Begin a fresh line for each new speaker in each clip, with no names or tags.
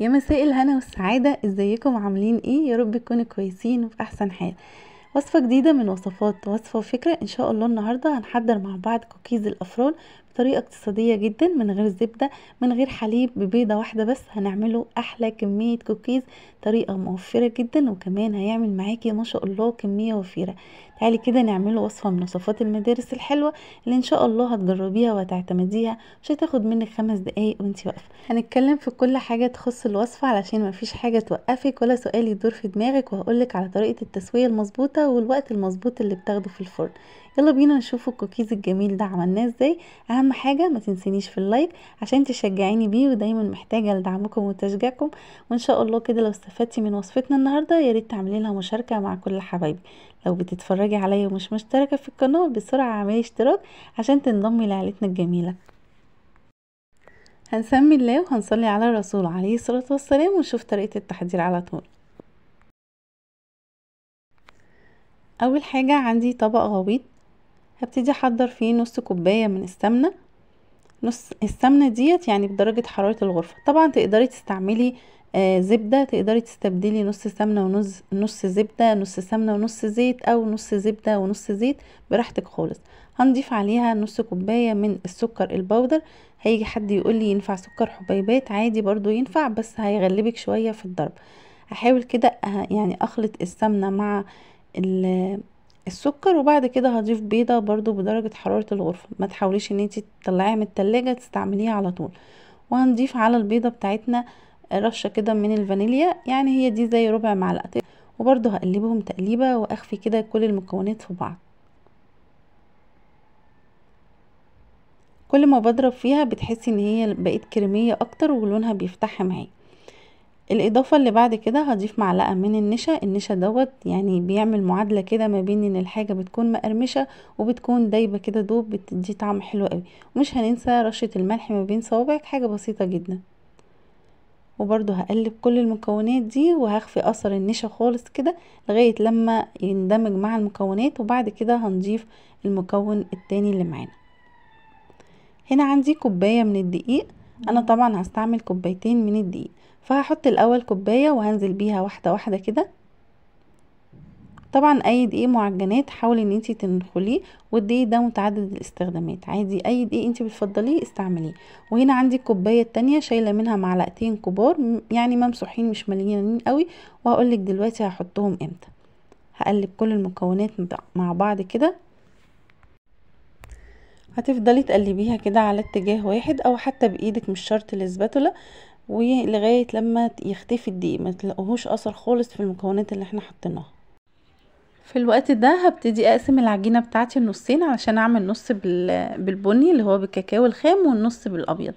يا مساء الهنا والسعادة ازيكم عاملين ايه يا رب تكونوا كويسين وفي احسن حال وصفة جديدة من وصفات وصفة وفكرة ان شاء الله النهاردة هنحضر مع بعض كوكيز الافران بطريقه اقتصاديه جدا من غير زبده من غير حليب ببيضه واحده بس هنعمله احلى كميه كوكيز طريقه موفره جدا وكمان هيعمل معاكي ما شاء الله كميه وفيره تعالي كده نعمله وصفه من وصفات المدارس الحلوه اللي ان شاء الله هتجربيها وهتعتمديها مش هتاخد منك خمس دقايق وانت واقفه هنتكلم في كل حاجه تخص الوصفه علشان مفيش حاجه توقفك ولا سؤال يدور في دماغك وهقولك على طريقه التسويه المظبوطه والوقت المظبوط اللي بتاخده في الفرن يلا بينا نشوف الكوكيز الجميل ده عملناه ازاي اهم حاجه ما تنسينيش في اللايك عشان تشجعيني بيه ودايما محتاجه لدعمكم وتشجيعكم وان شاء الله كده لو استفدتي من وصفتنا النهارده يا ريت تعملي لها مشاركه مع كل حبايبي لو بتتفرجي عليا ومش مشتركه في القناه بسرعه اعملي اشتراك عشان تنضمي لعيلتنا الجميله هنسمي الله وهنصلي على الرسول عليه الصلاه والسلام ونشوف طريقه التحضير على طول اول حاجه عندي طبق غويط هبتدي احضر فيه نص كوبايه من السمنه نص السمنه ديت يعني بدرجه حراره الغرفه طبعا تقدري تستعملي آه زبده تقدري تستبدلي نص سمنه ونص نص زبده نص سمنه ونص زيت او نص زبده ونص زيت براحتك خالص هنضيف عليها نص كوبايه من السكر البودر هيجي حد يقول لي ينفع سكر حبيبات عادي برضو ينفع بس هيغلبك شويه في الضرب هحاول كده آه، يعني اخلط السمنه مع السكر وبعد كده هضيف بيضه برضو بدرجه حراره الغرفه ما تحاوليش ان انت تطلعيها من التلاجة تستعمليها على طول وهنضيف على البيضه بتاعتنا رشه كده من الفانيليا يعني هي دي زي ربع معلقه وبرضو هقلبهم تقليبه واخفي كده كل المكونات في بعض كل ما بضرب فيها بتحسي ان هي بقت كريميه اكتر ولونها بيفتح معاكي الاضافه اللي بعد كده هضيف معلقه من النشا النشا دوت يعني بيعمل معادله كده ما بين ان الحاجه بتكون مقرمشه وبتكون دايبه كده دوب بتدي طعم حلو قوي ومش هننسى رشه الملح ما بين صوابعك حاجه بسيطه جدا وبرده هقلب كل المكونات دي وهخفي اثر النشا خالص كده لغايه لما يندمج مع المكونات وبعد كده هنضيف المكون التاني اللي معانا هنا عندي كوبايه من الدقيق انا طبعا هستعمل كوبايتين من الدقيق فهحط الاول كوبايه وهنزل بيها واحده واحده كده طبعا اي دقيق معجنات حاولي ان انتي تنخليه والدقيق ده متعدد الاستخدامات عادي اي دقيق انتي بتفضليه استعمليه وهنا عندي الكوبايه التانية شايله منها معلقتين كبار يعني ممسوحين مش مليانين قوي وهقولك دلوقتي هحطهم امتى هقلب كل المكونات مع بعض كده هتفضلي تقلبيها كده على اتجاه واحد او حتى بايدك مش شرط الاسباتولا ولغايه لما يختفي الدقيق ما تلاقوهوش اثر خالص في المكونات اللي احنا حطيناها في الوقت ده هبتدي اقسم العجينه بتاعتي لنصين علشان اعمل نص بالبني اللي هو بالكاكاو الخام والنص بالابيض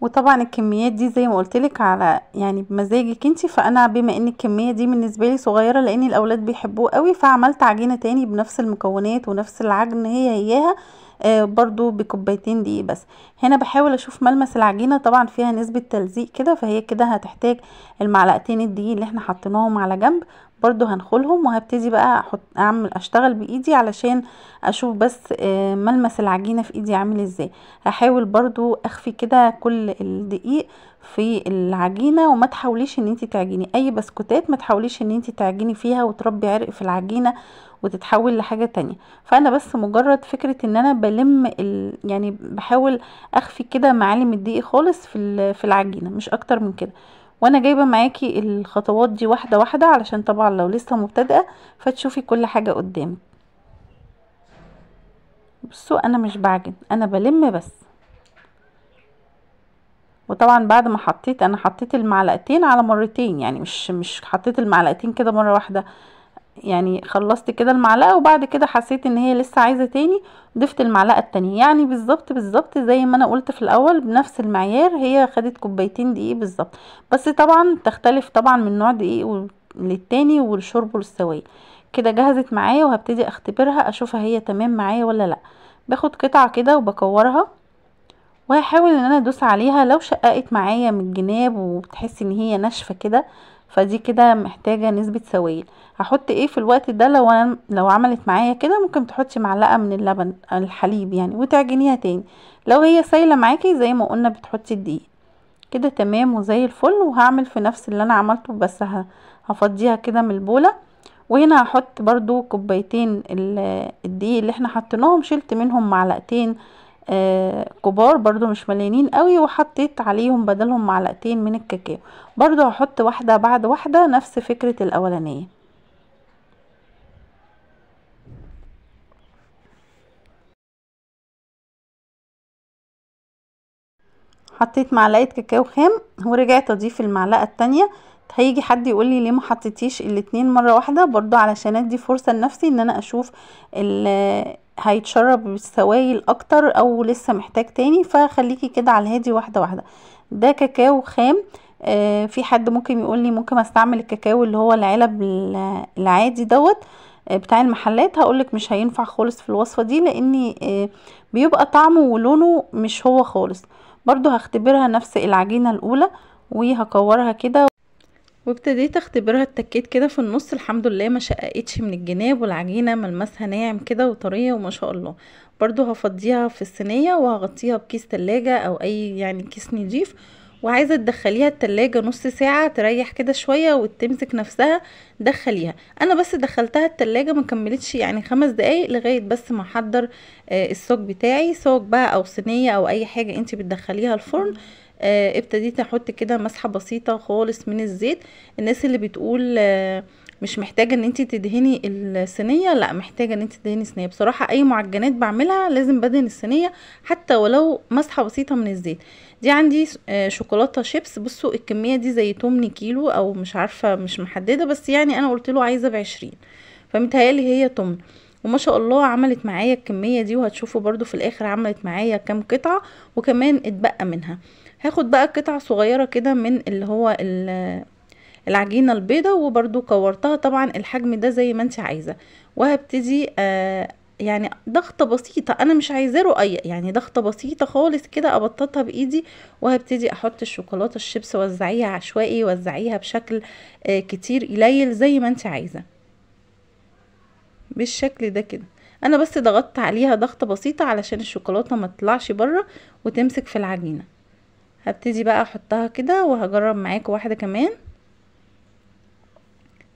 وطبعا الكميات دي زي ما قلتلك على يعني بمزاجك انت فانا بما ان الكميه دي بالنسبه لي صغيره لان الاولاد بيحبوه قوي فعملت عجينه تاني بنفس المكونات ونفس العجن هي هياها آه برضو بكوبايتين دقيق بس هنا بحاول اشوف ملمس العجينه طبعا فيها نسبه تلزيق كده فهي كده هتحتاج المعلقتين الدقيق اللي احنا حطيناهم على جنب برضو هنخلهم وهبتدي بقى احط اعمل اشتغل بايدي علشان اشوف بس آه، ملمس العجينه في ايدي عامل ازاي هحاول برضو اخفي كده كل الدقيق في العجينه وما تحاوليش ان انت تعجيني اي بسكوتات ما تحاوليش ان انت تعجيني فيها وتربي عرق في العجينه وتتحول لحاجه تانية فانا بس مجرد فكره ان انا بلم ال... يعني بحاول اخفي كده معالم الدقيق خالص في في العجينه مش اكتر من كده وانا جايبه معاكي الخطوات دي واحده واحده علشان طبعا لو لسه مبتدئه فتشوفي كل حاجه قدامك بصوا انا مش بعجن انا بلم بس وطبعا بعد ما حطيت انا حطيت المعلقتين على مرتين يعني مش مش حطيت المعلقتين كده مره واحده يعني خلصت كده المعلقه وبعد كده حسيت ان هي لسه عايزه تاني ضفت المعلقه التانية يعني بالظبط بالظبط زي ما انا قلت في الاول بنفس المعيار هي خدت كوبايتين دقيق بالظبط بس طبعا تختلف طبعا من نوع دقيق للتاني والشرب والسوايه كده جهزت معايا وهبتدي اختبرها اشوفها هي تمام معايا ولا لا باخد قطعه كده وبكورها وهحاول ان انا ادوس عليها لو شققت معايا من الجناب وبتحس ان هي ناشفه كده فدي كده محتاجه نسبه سوائل هحط ايه في الوقت ده لو انا لو عملت معايا كده ممكن تحطي معلقه من اللبن الحليب يعني وتعجنيها تاني لو هي سايله معاكي زي ما قلنا بتحطي الدقيق كده تمام وزي الفل وهعمل في نفس اللي انا عملته بس هفضيها كده من البوله وهنا هحط برضو كوبايتين الدقيق اللي احنا حطيناهم شلت منهم معلقتين آه، كبار برضو مش مليانين قوي وحطيت عليهم بدلهم معلقتين من الكاكاو برضو هحط واحدة بعد واحدة نفس فكرة الاولانية حطيت معلقة كاكاو خام ورجعت اضيف المعلقة التانية هيجي حد يقول لي ليه ما حطيتيش الاتنين مرة واحدة برضو علشان ادي فرصة لنفسي ان انا اشوف هيتشرب بالسوائل اكتر او لسه محتاج تاني فخليكي كده على الهادي واحده واحده ده كاكاو خام آه في حد ممكن يقول لي ممكن استعمل الكاكاو اللي هو العلب العادي دوت آه بتاع المحلات هقولك مش هينفع خالص في الوصفه دي لان آه بيبقى طعمه ولونه مش هو خالص برضو هختبرها نفس العجينه الاولى وهكورها كده وابتديت اختبرها اتكيت كده في النص الحمد لله ما شققتش من الجناب والعجينه ملمسها ناعم كده وطريه وما شاء الله برضو هفضيها في الصينيه وهغطيها بكيس تلاجة او اي يعني كيس نضيف وعايزه تدخليها التلاجة نص ساعه تريح كده شويه وتمسك نفسها دخليها انا بس دخلتها التلاجة ما كملتش يعني خمس دقايق لغايه بس ما احضر الصاج آه، بتاعي صاج بقى او صينيه او اي حاجه انت بتدخليها الفرن آه ابتديت احط كده مسحه بسيطه خالص من الزيت الناس اللي بتقول آه مش محتاجه ان انت تدهني الصينيه لا محتاجه ان انت تدهني الصينيه بصراحه اي معجنات بعملها لازم بدهن الصينيه حتى ولو مسحه بسيطه من الزيت دي عندي آه، شوكولاته شيبس بصوا الكميه دي زي 8 كيلو او مش عارفه مش محدده بس يعني انا قلت له عايزه بعشرين فمتهيالي هي 8 وما شاء الله عملت معايا الكمية دي وهتشوفوا برضو في الاخر عملت معايا كام قطعة وكمان اتبقى منها هاخد بقى قطعة صغيرة كده من اللي هو العجينة البيضة وبرضو كورتها طبعا الحجم ده زي ما انت عايزة وهبتدي آه يعني ضغطة بسيطة انا مش عايزة رؤية يعني ضغطة بسيطة خالص كده ابططها بايدي وهبتدي احط الشوكولاتة الشيبس وزعيها عشوائي وزعيها بشكل آه كتير قليل زي ما انت عايزة بالشكل ده كده انا بس ضغطت عليها ضغطة بسيطة علشان الشوكولاتة ما تطلعش بره وتمسك في العجينة هبتدي بقى احطها كده وهجرب معاكم واحدة كمان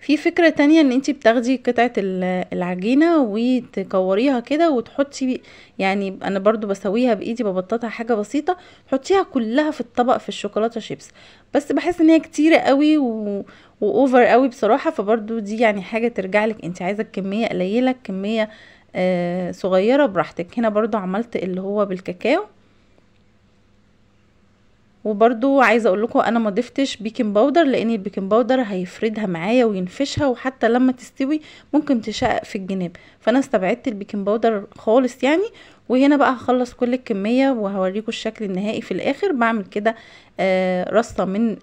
في فكرة تانية ان انتي بتاخدي قطعة العجينة وتكوريها كده وتحطي يعني انا برضو بسويها بايدي ببططها حاجة بسيطة تحطيها كلها في الطبق في الشوكولاتة شيبس بس بحس ان هي كتيرة قوي و... واوفر قوي بصراحة فبرضو دي يعني حاجة ترجع لك انتي عايزة كمية قليلة كمية آه صغيرة براحتك هنا برضو عملت اللي هو بالكاكاو وبرضو عايزه اقول لكم انا ما ضفتش بيكنج باودر لان البيكنج باودر هيفردها معايا وينفشها وحتى لما تستوي ممكن تشقق في الجناب فانا استبعدت البيكنج باودر خالص يعني وهنا بقى هخلص كل الكميه وهوريكم الشكل النهائي في الاخر بعمل كده آه رصه من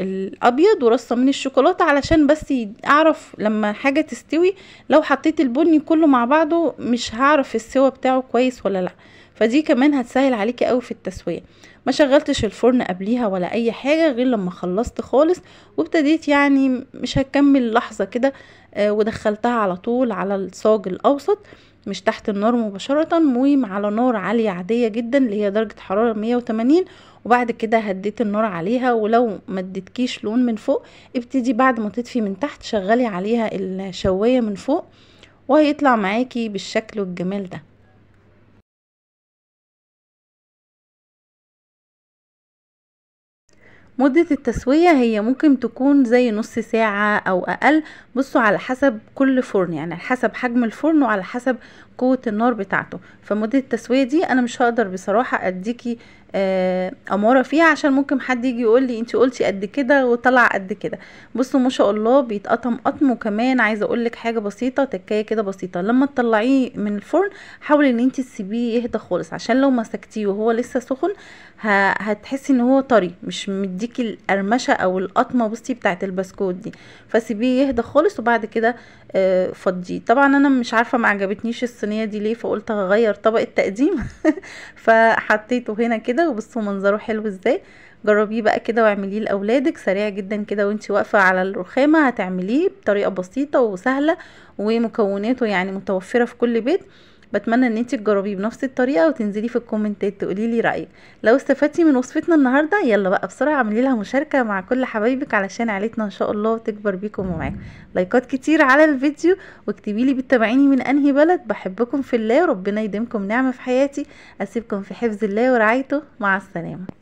الابيض ورصه من الشوكولاته علشان بس اعرف لما حاجه تستوي لو حطيت البني كله مع بعضه مش هعرف السوا بتاعه كويس ولا لا فدي كمان هتسهل عليكي قوي في التسويه ما شغلتش الفرن قبليها ولا اي حاجه غير لما خلصت خالص وابتديت يعني مش هكمل لحظه كده آه ودخلتها على طول على الصاج الاوسط مش تحت النار مباشرة مويم على نار عالية عادية جدا اللي هي درجة حرارة 180 وبعد كده هديت النار عليها ولو ما اديتكيش لون من فوق ابتدي بعد ما تطفي من تحت شغلي عليها الشواية من فوق وهيطلع معاكي بالشكل والجمال ده مدة التسوية هي ممكن تكون زي نص ساعة او اقل بصوا على حسب كل فرن يعني على حسب حجم الفرن وعلى حسب قوه النار بتاعته فمده التسويه دي انا مش هقدر بصراحه اديكي آه، اماره فيها عشان ممكن حد يجي يقول لي انت قلتي قد كده وطلع قد كده بصوا ما شاء الله بيتقطم قطم وكمان عايزه اقول لك حاجه بسيطه تكايه كده بسيطه لما تطلعيه من الفرن حاولي ان انت تسيبيه يهدى خالص عشان لو مسكتيه وهو لسه سخن هتحسي ان هو طري مش مديكي القرمشه او القطمه بصي بتاعت البسكوت دي فسيبيه يهدى خالص وبعد كده آه، فضيه طبعا انا مش عارفه ما عجبتنيش الصينيه الصينيه دي ليه فقلت هغير طبق التقديم فحطيته هنا كده وبصوا منظره حلو ازاي جربيه بقى كده واعمليه لاولادك سريع جدا كده وانت واقفه على الرخامه هتعمليه بطريقه بسيطه وسهله ومكوناته يعني متوفره في كل بيت بتمنى ان انت تجربيه بنفس الطريقه وتنزلي في الكومنتات تقولي لي رايك لو استفدتي من وصفتنا النهارده يلا بقى بسرعه اعملي لها مشاركه مع كل حبايبك علشان عيلتنا ان شاء الله تكبر بيكم ومعاكم لايكات كتير على الفيديو واكتبي لي بتتابعيني من انهي بلد بحبكم في الله ربنا يديمكم نعمه في حياتي اسيبكم في حفظ الله ورعايته مع السلامه